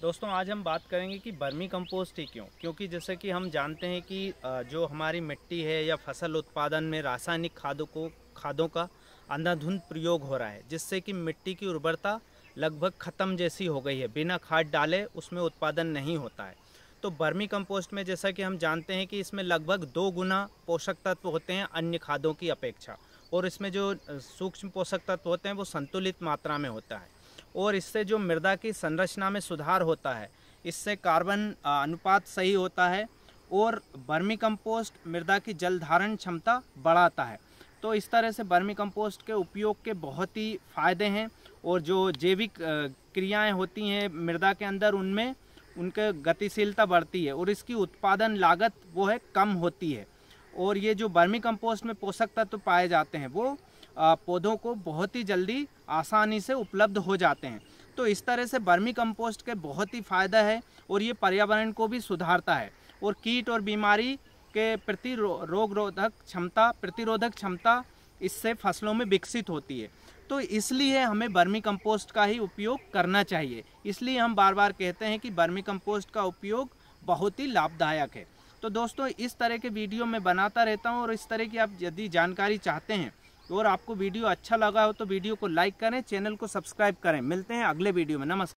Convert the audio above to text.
दोस्तों आज हम बात करेंगे कि बर्मी कंपोस्ट ही क्यों क्योंकि जैसे कि हम जानते हैं कि जो हमारी मिट्टी है या फसल उत्पादन में रासायनिक खादों को खादों का अंधाधुंध प्रयोग हो रहा है जिससे कि मिट्टी की उर्वरता लगभग ख़त्म जैसी हो गई है बिना खाद डाले उसमें उत्पादन नहीं होता है तो बर्मी कंपोस्ट में जैसा कि हम जानते हैं कि इसमें लगभग दो गुना पोषक तत्व होते हैं अन्य खादों की अपेक्षा और इसमें जो सूक्ष्म पोषक तत्व होते हैं वो संतुलित मात्रा में होता है और इससे जो मृदा की संरचना में सुधार होता है इससे कार्बन अनुपात सही होता है और बर्मी कंपोस्ट मृदा की जल धारण क्षमता बढ़ाता है तो इस तरह से बर्मी कंपोस्ट के उपयोग के बहुत ही फ़ायदे हैं और जो जैविक क्रियाएं होती हैं मृदा के अंदर उनमें उनके गतिशीलता बढ़ती है और इसकी उत्पादन लागत वो है कम होती है और ये जो बर्मी कंपोस्ट में पोषक तत्व तो पाए जाते हैं वो पौधों को बहुत ही जल्दी आसानी से उपलब्ध हो जाते हैं तो इस तरह से बर्मी कंपोस्ट के बहुत ही फ़ायदा है और ये पर्यावरण को भी सुधारता है और कीट और बीमारी के प्रति रोग रोधक क्षमता प्रतिरोधक क्षमता इससे फसलों में विकसित होती है तो इसलिए हमें बर्मी कंपोस्ट का ही उपयोग करना चाहिए इसलिए हम बार बार कहते हैं कि बर्मी कंपोस्ट का उपयोग बहुत ही लाभदायक है तो दोस्तों इस तरह के वीडियो मैं बनाता रहता हूँ और इस तरह की आप यदि जानकारी चाहते हैं और आपको वीडियो अच्छा लगा हो तो वीडियो को लाइक करें चैनल को सब्सक्राइब करें मिलते हैं अगले वीडियो में नमस्कार